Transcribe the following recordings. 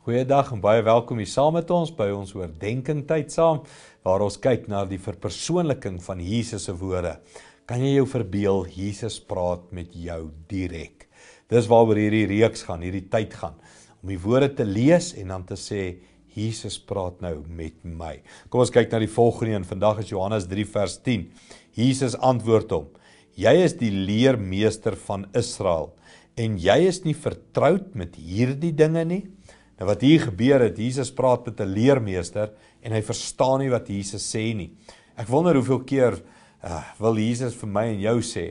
Goeiedag en baie welkom hier saam met ons by ons oordeenking tyd saam waar ons kyk na die verpersoonliking van Jesus se woorde. Kan jy jou verbeel Jesus praat met jou direk? Dis waaroor hierdie reeks gaan, hierdie tyd gaan om die woorde te lees en dan te sê Jesus praat nou met my. Kom ons kyk na die volgende een. Vandag is Johannes 3 vers 10. Jesus antwoord hom: Jy is die leermeester van Israel en jy is nie vertroud met hierdie dinge nie. En wat hier gebeur het, Jesus praat met 'n leermeester en hy verstaan nie wat Jesus sê nie. Ek wonder hoeveel keer uh, wil Jesus vir my en jou sê,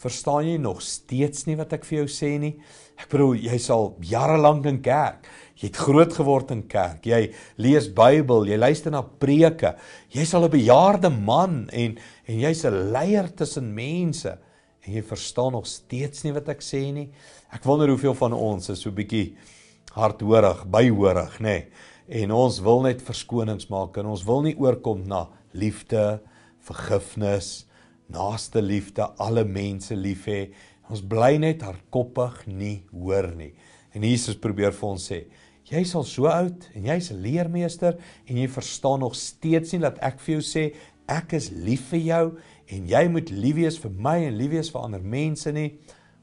"Verstaan jy nog steeds nie wat ek vir jou sê nie?" Ek bedoel, jy sal jare lank in kerk. Jy het groot geword in kerk. Jy lees Bybel, jy luister na preke. Jy's al 'n bejaarde man en en jy's 'n leier tussen mense en jy verstaan nog steeds nie wat ek sê nie. Ek wonder hoeveel van ons is so 'n bietjie uh hardhoorig, byhoorig, nê. Nee. En ons wil net verskonings maak en ons wil nie oorkom na liefde, vergifnis, naaste liefde, alle mense lief hê. Ons bly net hardkoppig nie hoor nie. En Jesus probeer vir ons sê: Jy is al so oud en jy's 'n leermeester en jy verstaan nog steeds nie dat ek vir jou sê ek is lief vir jou en jy moet lief wees vir my en lief wees vir ander mense nie.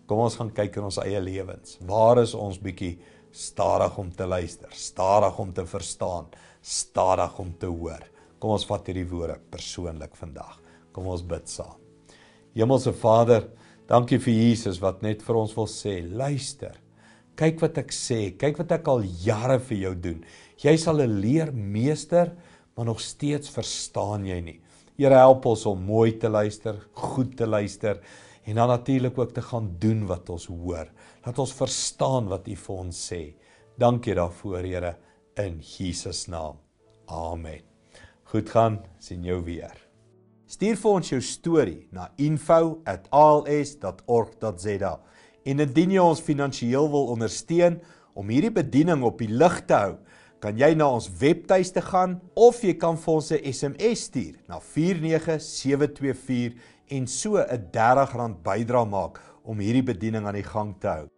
Kom ons gaan kyk in ons eie lewens. Waar is ons bietjie stadig om te luister, stadig om te verstaan, stadig om te hoor. Kom ons vat hierdie woorde persoonlik vandag. Kom ons bid saam. Hemelse Vader, dankie vir Jesus wat net vir ons wil sê, luister. Kyk wat ek sê, kyk wat ek al jare vir jou doen. Jy sal 'n leermeester, maar nog steeds verstaan jy nie. Here help ons om mooi te luister, goed te luister en dan natuurlik ook te gaan doen wat ons hoor. Laat ons verstaan wat U vir ons sê. Dankie daarvoor, Here, in Jesus naam. Amen. Goed gaan, sien jou weer. Stuur vir ons jou storie na info@als.org.za. En indien jy ons finansiëel wil ondersteun om hierdie bediening op die lig te hou, kan jy na ons webtuiste gaan of jy kan vir ons 'n SMS stuur na 49724 en so 'n R30 bydrae maak om hierdie bediening aan die gang te hou.